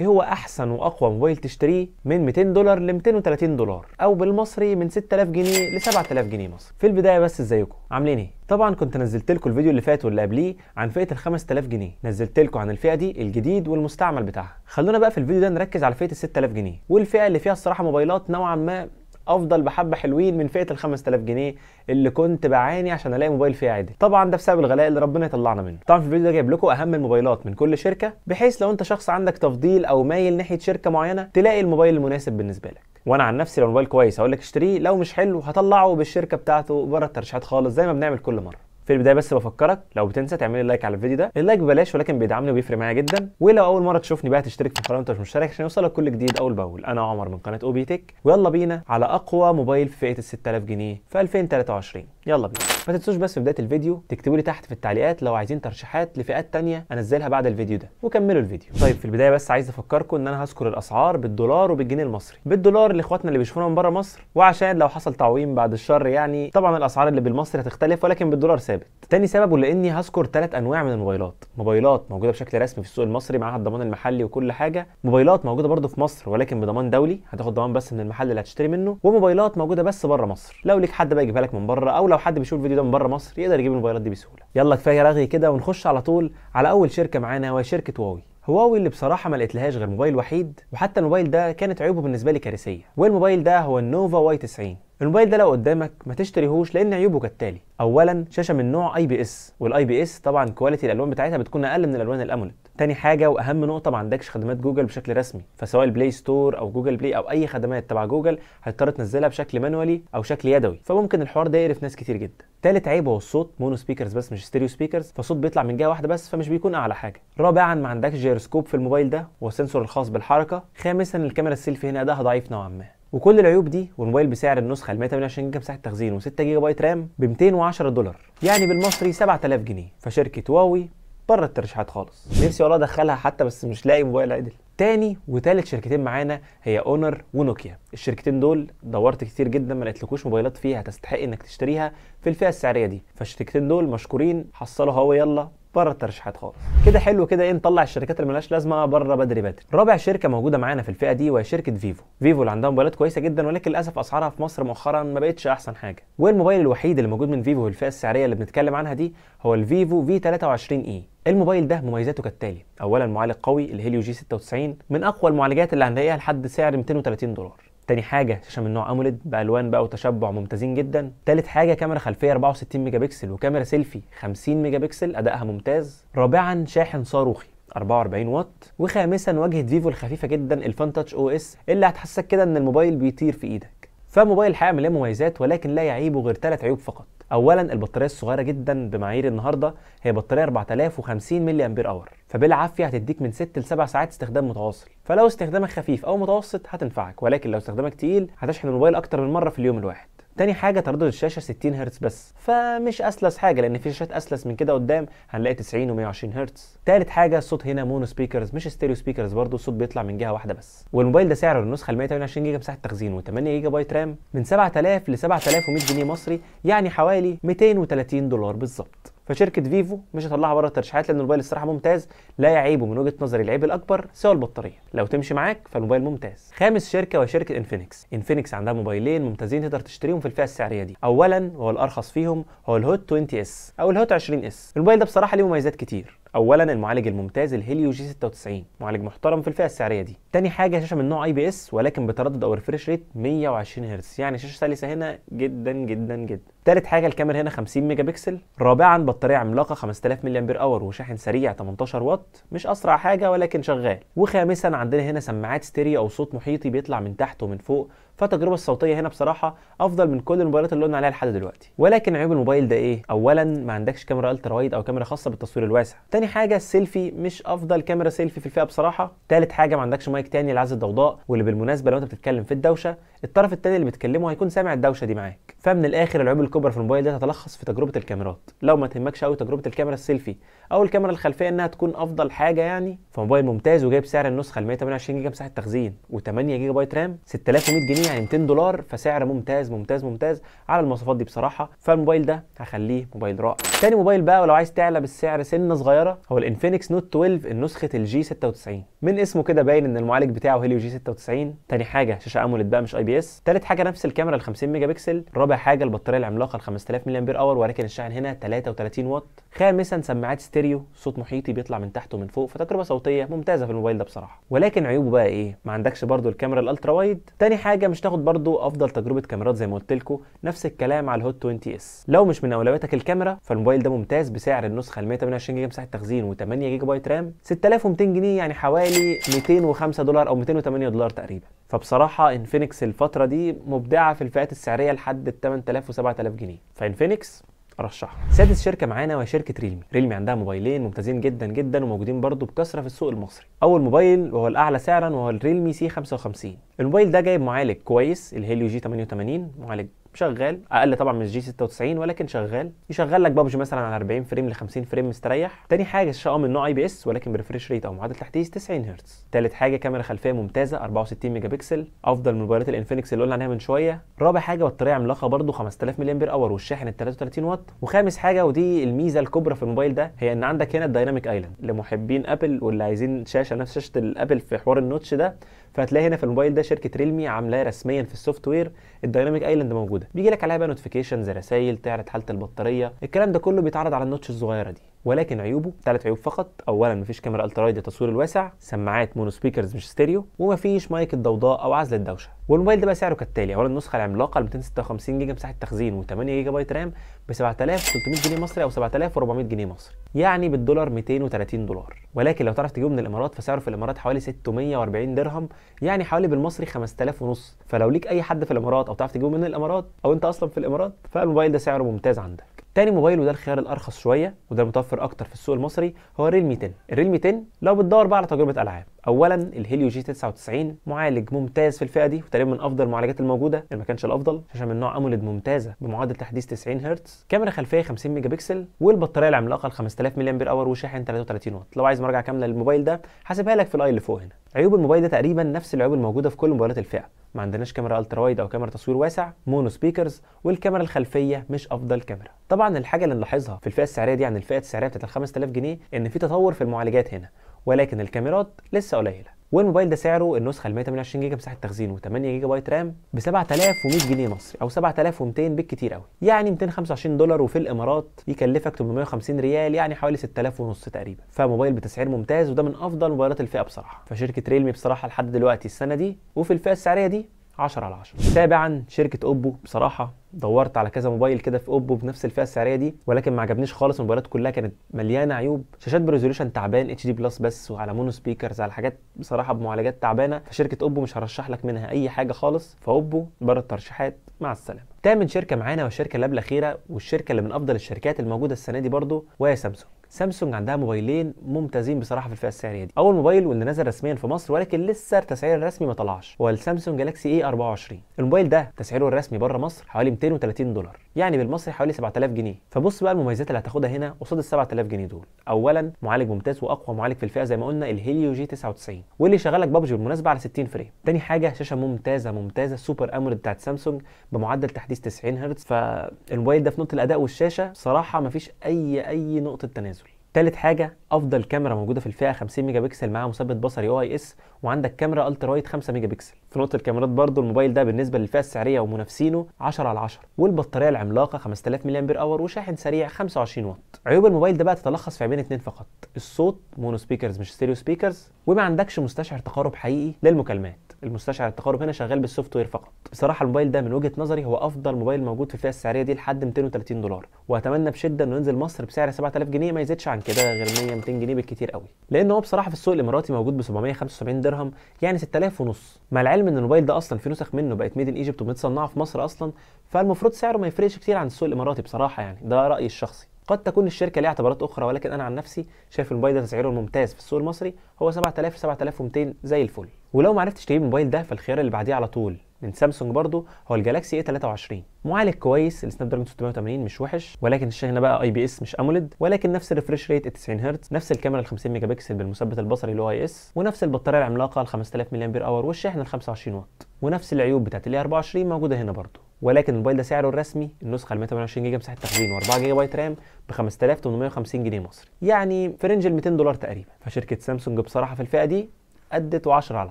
ايه هو احسن واقوى موبايل تشتريه من 200 دولار ل 230 دولار او بالمصري من 6000 جنيه ل 7000 جنيه مصري في البدايه بس ازيكم عاملين ايه طبعا كنت نزلت لكم الفيديو اللي فات واللي قبليه عن فئه ال 5000 جنيه نزلت لكم عن الفئه دي الجديد والمستعمل بتاعها خلونا بقى في الفيديو ده نركز على فئه ال 6000 جنيه والفئه اللي فيها الصراحه موبايلات نوعا ما افضل بحبه حلوين من فئه ال 5000 جنيه اللي كنت بعاني عشان الاقي موبايل فيه عادل طبعا ده بسبب الغلاء اللي ربنا يطلعنا منه طبعا في الفيديو ده جايب لكم اهم الموبايلات من كل شركه بحيث لو انت شخص عندك تفضيل او مايل ناحيه شركه معينه تلاقي الموبايل المناسب بالنسبه لك وانا عن نفسي لو موبايل كويس هقول لك اشتريه لو مش حلو هطلعه بالشركه بتاعته بره الترشيحات خالص زي ما بنعمل كل مره في البدايه بس بفكرك لو بتنسى تعمل لي لايك على الفيديو ده اللايك ببلاش ولكن بيدعمني وبيفرق معايا جدا ولو اول مره تشوفني بقى تشترك في القناه وانت مش مشترك عشان يوصلك كل جديد اول باول انا عمر من قناه اوبي تك ويلا بينا على اقوى موبايل في فئه ال 6000 جنيه في 2023 يلا بينا ما تنسوش بس في بدايه الفيديو تكتبوا لي تحت في التعليقات لو عايزين ترشيحات لفئات تانية انزلها بعد الفيديو ده وكملوا الفيديو طيب في البدايه بس عايز افكركم ان انا هذكر الاسعار بالدولار وبالجنيه المصري بالدولار لاخواتنا اللي بيشوفونا من بره مصر وعشان لو حصل تعويم بعد الشر يعني طبعا الاسعار اللي بالمصري هتختلف ولكن بالدولار ثابت تاني سبب ولاني هذكر ثلاث انواع من الموبايلات موبايلات موجوده بشكل رسمي في السوق المصري معاها الضمان المحلي وكل حاجه موبايلات موجوده برضه في مصر ولكن بضمان دولي هتاخد ضمان بس من المحل اللي هتشتري منه وموبايلات موجوده بس بره مصر لو ليك حد بقى يجيبها لك من بره او لو حد بيشوف الفيديو ده من بره مصر يقدر يجيب الموبايلات دي بسهوله يلا كفايه رغي كده ونخش على طول على اول شركه معانا وهي شركه واوي هواوي اللي بصراحه ما لقيتلهاش غير موبايل وحيد وحتى الموبايل ده كانت عيوبه بالنسبه لي كارثيه والموبايل ده هو النوفا واي 90 الموبايل ده لو قدامك ما تشتريهوش لان عيوبه كالتالي اولا شاشه من نوع اي بي اس والاي بي اس طبعا كواليتي الالوان بتاعتها بتكون اقل من الالوان الاموليد تاني حاجه واهم نقطه ما عندكش خدمات جوجل بشكل رسمي فسواء البلاي ستور او جوجل بلاي او اي خدمات تبع جوجل هتضطر تنزلها بشكل مانوالي او شكل يدوي فممكن الحوار ده يقرف ناس كتير جدا تالت عيب هو الصوت مونو سبيكرز بس مش ستيريو سبيكرز فالصوت بيطلع من جهه واحده بس فمش بيكون اعلى حاجه رابعا ما عندكش جيروسكوب في الموبايل ده والسنسور الخاص بالحركه خامسا الكاميرا السيلفي هنا ده ضعيف نوعا ما وكل العيوب دي والموبايل بسعر النسخه ال 128 جيجا مساحه تخزين و6 جيجا بايت رام ب 210 دولار يعني بالمصري 7000 جنيه فشركه واوي بره الترشيحات خالص نفسي والله ادخلها حتى بس مش لاقي موبايل عدل تاني وتالت شركتين معانا هي اونر ونوكيا الشركتين دول دورت كتير جدا ما لقيتلكوش موبايلات فيها تستحق انك تشتريها في الفئه السعريه دي فالشركتين دول مشكورين حصلوا هو يلا بره الترشيحات خالص كده حلو كده ايه نطلع الشركات اللي ملهاش لازمه بره بدري بدري رابع شركه موجوده معانا في الفئه دي وهي شركه فيفو فيفو اللي عندها موبايلات كويسه جدا ولكن للاسف اسعارها في مصر مؤخرا ما بقتش احسن حاجه والموبايل الوحيد اللي موجود من فيفو الفئه السعريه اللي بنتكلم عنها دي هو الفيفو في 23 اي الموبايل ده مميزاته كالتالي اولا معالج قوي الهيليو جي 96 من اقوى المعالجات اللي هنلاقيها لحد سعر 230 دولار تاني حاجه شاشه من نوع اموليد بالوان بقى وتشبع ممتازين جدا تالت حاجه كاميرا خلفيه 64 ميجا بكسل وكاميرا سيلفي 50 ميجا بكسل ادائها ممتاز رابعا شاحن صاروخي 44 واط وخامسا واجهه فيفو الخفيفه جدا الفان تاتش او اس اللي هتحسسك كده ان الموبايل بيطير في ايدك فموبايل الحقيقه مليان مميزات ولكن لا يعيبه غير ثلاث عيوب فقط اولا البطاريه الصغيره جدا بمعايير النهارده هي بطاريه 4050 ملي امبير اور فبالعافيه هتديك من 6 ل 7 ساعات استخدام متواصل فلو استخدامك خفيف او متوسط هتنفعك ولكن لو استخدامك تقيل هتشحن الموبايل اكتر من مره في اليوم الواحد تاني حاجه تردد الشاشه 60 هرتز بس فمش اسلس حاجه لان في شاشات اسلس من كده قدام هنلاقي 90 و120 هرتز تالت حاجه الصوت هنا مونو سبيكرز مش ستيريو سبيكرز برضه الصوت بيطلع من جهه واحده بس والموبايل ده سعره النسخه ال 128 جيجا مساحه تخزين و8 جيجا بايت رام من 7000 ل 7100 جنيه مصري يعني حوالي 230 دولار بالظبط فشركه فيفو مش هتطلعها بره الترشيحات لان الموبايل الصراحه ممتاز لا يعيبه من وجهه نظري العيب الاكبر سوى البطاريه لو تمشي معاك فالموبايل ممتاز خامس شركه هو شركه انفينكس انفينكس عندها موبايلين ممتازين تقدر تشتريهم في الفئه السعريه دي اولا وهو الارخص فيهم هو الهوت 20 اس او الهوت 20 اس الموبايل ده بصراحه ليه مميزات كتير اولا المعالج الممتاز الهيليو جي 96 معالج محترم في الفئه السعريه دي تاني حاجه شاشه من نوع اي بي اس ولكن بتردد او ريفرش ريت 120 هرتز يعني شاشه سلسه هنا جدا جدا جدا تالت حاجه الكاميرا هنا 50 ميجا بكسل رابعا بطاريه عملاقه 5000 ملي امبير اور وشاحن سريع 18 واط مش اسرع حاجه ولكن شغال وخامسا عندنا هنا سماعات ستيريو او صوت محيطي بيطلع من تحت ومن فوق فالتجربه الصوتيه هنا بصراحه افضل من كل الموبايلات اللي قلنا عليها لحد دلوقتي ولكن عيوب الموبايل ده ايه اولا ما عندكش كاميرا الترا وايد او كاميرا خاصه بالتصوير الواسع تاني حاجه السيلفي مش افضل كاميرا سيلفي في الفئه بصراحه تالت حاجه ما عندكش مايك تاني لعزل الضوضاء واللي بالمناسبه لو انت بتتكلم في الدوشه الطرف الثاني اللي بتكلمه هيكون سامع الدوشه دي معاك فمن الاخر العيوب الكبرى في الموبايل ده تتلخص في تجربه الكاميرات لو ما تهمكش قوي تجربه الكاميرا السيلفي او الكاميرا الخلفيه انها تكون افضل حاجه يعني فموبايل ممتاز وجايب سعر النسخه ال 128 جيجا مساحه تخزين و8 جيجا بايت رام 6100 جنيه يعني 200 دولار فسعر ممتاز ممتاز ممتاز على المواصفات دي بصراحه فالموبايل ده هخليه موبايل رائع تاني موبايل بقى ولو عايز تعلى بالسعر سنه صغيره هو الانفينكس نوت 12 النسخه الجي 96 من اسمه كده باين ان المعالج بتاعه هيليو جي 96 تاني حاجه شاشه اموليد بقى مش اي بي اس ثالث حاجه نفس الكاميرا ال 50 ميجا بكسل رابع حاجه البطاريه العملاقه ال 5000 ملي امبير اور ولكن الشاحن هنا 33 وات خامسا سماعات ستيريو صوت محيطي بيطلع من تحت ومن فوق فتجربه صوتيه ممتازه في الموبايل ده بصراحه ولكن عيوبه بقى ايه ما عندكش برضو الكاميرا الالترا وايد تاني حاجه مش تاخد برضو افضل تجربه كاميرات زي ما قلت لكم نفس الكلام على الهوت 20 اس لو مش من اولوياتك الكاميرا فالموبايل ده ممتاز بسعر النسخه ال 128 جيجا مساحه تخزين و8 جيجا بايت رام 6200 جنيه يعني حوالي 205 دولار او 208 دولار تقريبا فبصراحه انفينكس ال الفتره دي مبدعه في الفئات السعريه لحد ال 8000 و7000 جنيه فانفينكس ارشحها سادس شركه معانا وهي شركه ريلمي ريلمي عندها موبايلين ممتازين جدا جدا وموجودين برضو بكثره في السوق المصري اول موبايل وهو الاعلى سعرا وهو الريلمي سي 55 الموبايل ده جايب معالج كويس الهيليو جي 88 معالج شغال اقل طبعا من الجي 96 ولكن شغال يشغل لك بابجي مثلا على 40 فريم ل 50 فريم مستريح تاني حاجه الشاشه من نوع اي بي اس ولكن بريفريش ريت او معدل تحديث 90 هرتز تالت حاجه كاميرا خلفيه ممتازه 64 ميجا بكسل افضل من موبايلات الانفينكس اللي قلنا عليها من شويه رابع حاجه بطاريه عملاقه برده 5000 ملي امبير اور والشاحن ال 33 واط وخامس حاجه ودي الميزه الكبرى في الموبايل ده هي ان عندك هنا الدايناميك ايلاند لمحبين ابل واللي عايزين شاشه نفس شاشه الابل في حوار النوتش ده فهتلاقي هنا في الموبايل ده شركه ريلمي عاملاه رسميا في السوفت وير الدايناميك ايلاند موجوده بيجي لك عليها بقى نوتيفيكيشنز رسائل تعرض حاله البطاريه الكلام ده كله بيتعرض على النوتش الصغيره دي ولكن عيوبه ثلاث عيوب فقط اولا مفيش كاميرا الترايد التصوير الواسع سماعات مونو سبيكرز مش ستيريو ومفيش مايك الضوضاء او عزل الدوشه والموبايل ده بقى سعره كالتالي اولا النسخه العملاقه ال 256 جيجا مساحه تخزين و8 جيجا بايت رام ب 7300 جنيه مصري او 7400 جنيه مصري يعني بالدولار 230 دولار ولكن لو تعرف تجيبه من الامارات فسعره في الامارات حوالي 640 درهم يعني حوالي بالمصري 5000 ونص فلو ليك اي حد في الامارات او تعرف تجيبه من الامارات او انت اصلا في الامارات فالموبايل ده سعره ممتاز عندك تاني موبايل وده الخيار الارخص شويه وده المتوفر اكتر في السوق المصري هو ريلمي 10 الريلمي 10 لو بتدور بقى على تجربه العاب اولا الهيليو جي 99 معالج ممتاز في الفئه دي وتقريبا من افضل المعالجات الموجوده ان يعني ما كانش الافضل شاشه من نوع اموليد ممتازه بمعدل تحديث 90 هرتز كاميرا خلفيه 50 ميجا بكسل والبطاريه العملاقه ل 5000 ملي امبير اور وشاحن 33 واط لو عايز مراجعه كامله للموبايل ده هسيبها لك في الاي اللي فوق هنا عيوب الموبايل ده تقريبا نفس العيوب الموجوده في كل موبايلات الفئه ما عندناش كاميرا الترا وايد او كاميرا تصوير واسع مونو سبيكرز والكاميرا الخلفيه مش افضل كاميرا طبعا الحاجه اللي نلاحظها في الفئه السعريه دي عن الفئه السعريه بتاعت ال 5000 جنيه ان في تطور في المعالجات هنا ولكن الكاميرات لسه قليله والموبايل ده سعره النسخه ال 128 جيجا مساحه تخزين و8 جيجا بايت رام ب 7100 جنيه مصري او 7200 بالكتير قوي يعني 225 دولار وفي الامارات يكلفك 850 ريال يعني حوالي 6000 ونص تقريبا فموبايل بتسعير ممتاز وده من افضل موبايلات الفئه بصراحه فشركه ريلمي بصراحه لحد دلوقتي السنه دي وفي الفئه السعريه دي 10 على 10 سابعا شركه اوبو بصراحه دورت على كذا موبايل كده في اوبو بنفس الفئه السعريه دي ولكن ما عجبنيش خالص الموبايلات كلها كانت مليانه عيوب شاشات بريزوليوشن تعبان اتش دي بلس بس وعلى مونو سبيكرز على حاجات بصراحه بمعالجات تعبانه فشركه اوبو مش هرشح لك منها اي حاجه خالص فاوبو بره الترشيحات مع السلامه تامن شركه معانا والشركه اللي قبل الاخيره والشركه اللي من افضل الشركات الموجوده السنه دي برضو وهي سامسونج سامسونج عندها موبايلين ممتازين بصراحه في الفئه السعريه دي اول موبايل واللي نزل رسميا في مصر ولكن لسه التسعير الرسمي ما طلعش هو السامسونج جالاكسي اي 24 الموبايل ده تسعيره الرسمي بره مصر حوالي 230 دولار يعني بالمصري حوالي 7000 جنيه فبص بقى المميزات اللي هتاخدها هنا قصاد ال 7000 جنيه دول اولا معالج ممتاز واقوى معالج في الفئه زي ما قلنا الهيليو جي 99 واللي شغالك ببجي بالمناسبه على 60 فريم تاني حاجه شاشه ممتازه ممتازه سوبر اموليد بتاعت سامسونج بمعدل تحديث 90 هرتز فالموبايل ده في نقطه الاداء والشاشه بصراحه مفيش اي اي نقطه تنازل تالت حاجه افضل كاميرا موجوده في الفئه 50 ميجا بكسل مع مثبت بصري او اي اس وعندك كاميرا الترا وايد 5 ميجا بكسل في نقطه الكاميرات برضو الموبايل ده بالنسبه للفئه السعريه ومنافسينه 10 على 10 والبطاريه العملاقه 5000 ملي امبير اور وشاحن سريع 25 واط عيوب الموبايل ده بقى تتلخص في عيبين اتنين فقط الصوت مونو سبيكرز مش ستيريو سبيكرز وما عندكش مستشعر تقارب حقيقي للمكالمات المستشعر التقارب هنا شغال بالسوفت وير فقط بصراحه الموبايل ده من وجهه نظري هو افضل موبايل موجود في الفئه السعريه دي لحد 230 دولار واتمنى بشده انه ينزل مصر بسعر 7000 جنيه ما يزيدش عن كده غير 100 200 جنيه بالكتير قوي لان هو بصراحه في السوق الاماراتي موجود ب 775 درهم يعني 6000 ونص مع العلم ان الموبايل ده اصلا في نسخ منه بقت ميد ان ايجيبت ومتصنعه في مصر اصلا فالمفروض سعره ما يفرقش كتير عن السوق الاماراتي بصراحه يعني ده رايي الشخصي قد تكون الشركه ليها اعتبارات اخرى ولكن انا عن نفسي شايف الموبايل ده تسعيره الممتاز في السوق المصري هو 7000 7200 زي الفل ولو ما عرفتش تجيب الموبايل ده فالخيار اللي بعديه على طول من سامسونج برضو هو الجالاكسي اي 23 معالج كويس السناب دراجون 680 مش وحش ولكن الشاشه بقى اي بي اس مش اموليد ولكن نفس الريفرش ريت 90 هرتز نفس الكاميرا ال 50 ميجا بكسل بالمثبت البصري اللي هو اي اس ونفس البطاريه العملاقه ال 5000 ملي امبير اور والشاحن ال 25 وات ونفس العيوب بتاعت ال 24 موجوده هنا برضو ولكن الموبايل ده سعره الرسمي النسخه ال 128 جيجا مساحه تخزين و4 جيجا بايت رام ب 5850 جنيه مصري يعني في رينج ال 200 دولار تقريبا فشركه سامسونج بصراحه في الفئه دي ادت 10 على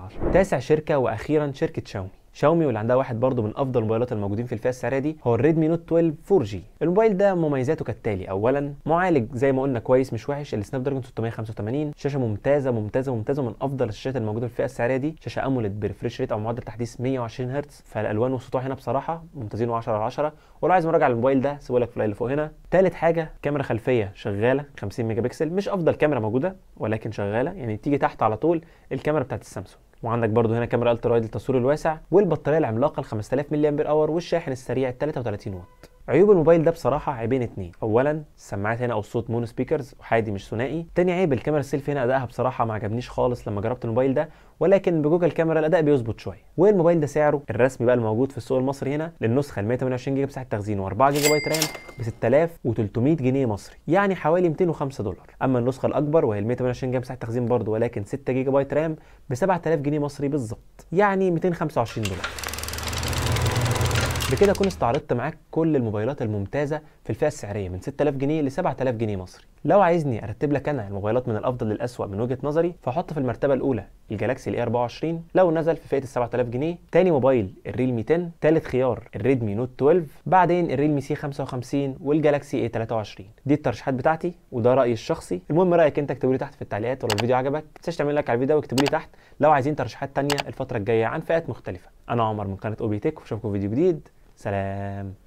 10 تاسع شركه واخيرا شركه شاومي شاومي واللي عندها واحد برضه من افضل الموبايلات الموجودين في الفئه السعريه دي هو الريدمي نوت 12 4 جي الموبايل ده مميزاته كالتالي اولا معالج زي ما قلنا كويس مش وحش السناب دراجون 685 شاشه ممتازه ممتازه ممتازه من افضل الشاشات الموجوده في الفئه السعريه دي شاشه اموليد بريفريش ريت او معدل تحديث 120 هرتز فالالوان والسطوع هنا بصراحه ممتازين و10 على 10 ولو عايز مراجعه للموبايل ده سيبه لك في اللي فوق هنا ثالث حاجه كاميرا خلفيه شغاله 50 ميجا بكسل مش افضل كاميرا موجوده ولكن شغاله يعني تيجي تحت على طول الكاميرا بتاعت السامسونج وعندك برضو هنا كاميرا الترايد للتصوير الواسع والبطاريه العملاقه ال 5000 ملي امبير اور والشاحن السريع ال 33 واط عيوب الموبايل ده بصراحه عيبين اتنين اولا السماعات هنا او الصوت مونو سبيكرز وحادي مش ثنائي تاني عيب الكاميرا السيلفي هنا ادائها بصراحه ما عجبنيش خالص لما جربت الموبايل ده ولكن بجوجل كاميرا الاداء بيظبط شويه والموبايل ده سعره الرسمي بقى الموجود في السوق المصري هنا للنسخه ال 128 جيجا مساحه تخزين و4 جيجا بايت رام ب 6300 جنيه مصري يعني حوالي 205 دولار اما النسخه الاكبر وهي ال 128 جيجا مساحه تخزين برضه ولكن 6 جيجا بايت رام ب 7000 جنيه مصري بالظبط يعني 225 دولار بكده اكون استعرضت معاك كل الموبايلات الممتازه في الفئه السعريه من 6000 جنيه ل 7000 جنيه مصري لو عايزني ارتب لك انا الموبايلات من الافضل للاسوأ من وجهه نظري فاحط في المرتبه الاولى الجالاكسي الاي 24 لو نزل في فئه ال 7000 جنيه تاني موبايل الريلمي 10 تالت خيار الريدمي نوت 12 بعدين الريلمي سي 55 والجالاكسي اي 23 دي الترشيحات بتاعتي وده رايي الشخصي المهم رايك انت اكتبه لي تحت في التعليقات ولو الفيديو عجبك ما تنساش تعمل لك على الفيديو واكتبوا لي تحت لو عايزين ترشيحات ثانيه الفتره الجايه عن فئات مختلفه انا عمر من قناه اوبي واشوفكم في فيديو جديد Salam.